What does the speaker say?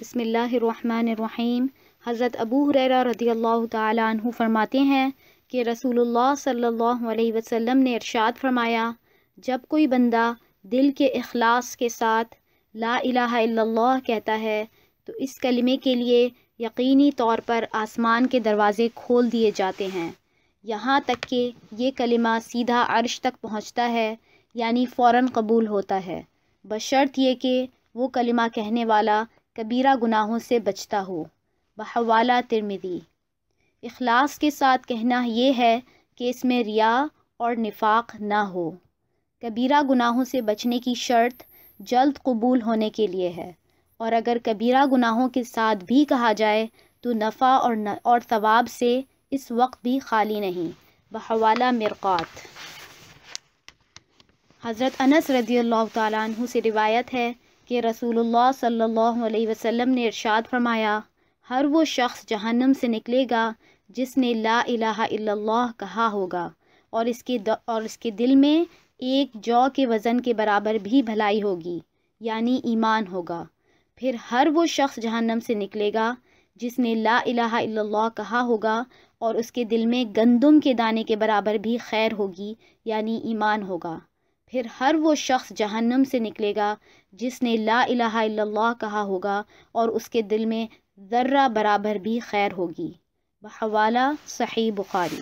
بسم اللہ الرحمن الرحیم حضرت ابو حریرہ رضی اللہ تعالی عنہ فرماتے ہیں کہ رسول اللہ صلی اللہ علیہ وسلم نے ارشاد فرمایا جب کوئی بندہ دل کے اخلاص کے ساتھ لا الہ الا اللہ کہتا ہے تو اس کلمے کے لیے یقینی طور پر آسمان کے دروازے کھول دیے جاتے ہیں یہاں تک کہ یہ کلمہ سیدھا عرش تک پہنچتا ہے یعنی فوراں قبول ہوتا ہے بشرط یہ کہ وہ کلمہ کہنے والا کبیرہ گناہوں سے بچتا ہو بحوالہ ترمیدی ترمدی اخلاص کے ساتھ کہنا یہ ہے کہ اس میں ریا اور نفاق نہ ہو کبیرہ گناہوں سے بچنے کی شرط جلد قبول ہونے کے لیے ہے اور اگر کبیرہ گناہوں کے ساتھ بھی کہا جائے تو نفع اور ثواب سے اس وقت بھی خالی نہیں بحوالہ مرقات حضرت انس رضی اللہ تعالیٰ عنہ سے روایت ہے کہ رسول اللہ صلی اللہ علیہ وسلم نے ارشاد فرمایا ہر وہ شخص جہنم سے نکلے گا جس نے لا الہ الا اللہ کہا ہوگا اور اس کے اور اس کے دل میں ایک جو کے وزن کے برابر بھی بھلائی ہوگی یعنی ایمان ہوگا پھر ہر وہ شخص جہنم سے نکلے گا جس نے لا الہ الا اللہ کہا ہوگا اور اس کے دل میں گندم کے دانے کے برابر بھی خیر ہوگی یعنی ایمان ہوگا پھر ہر وہ شخص جہنم سے نکلے گا جس نے لا الہ الا اللہ کہا ہوگا اور اس کے دل میں ذرہ برابر بھی خیر ہوگی بحوالہ صحیح بخاری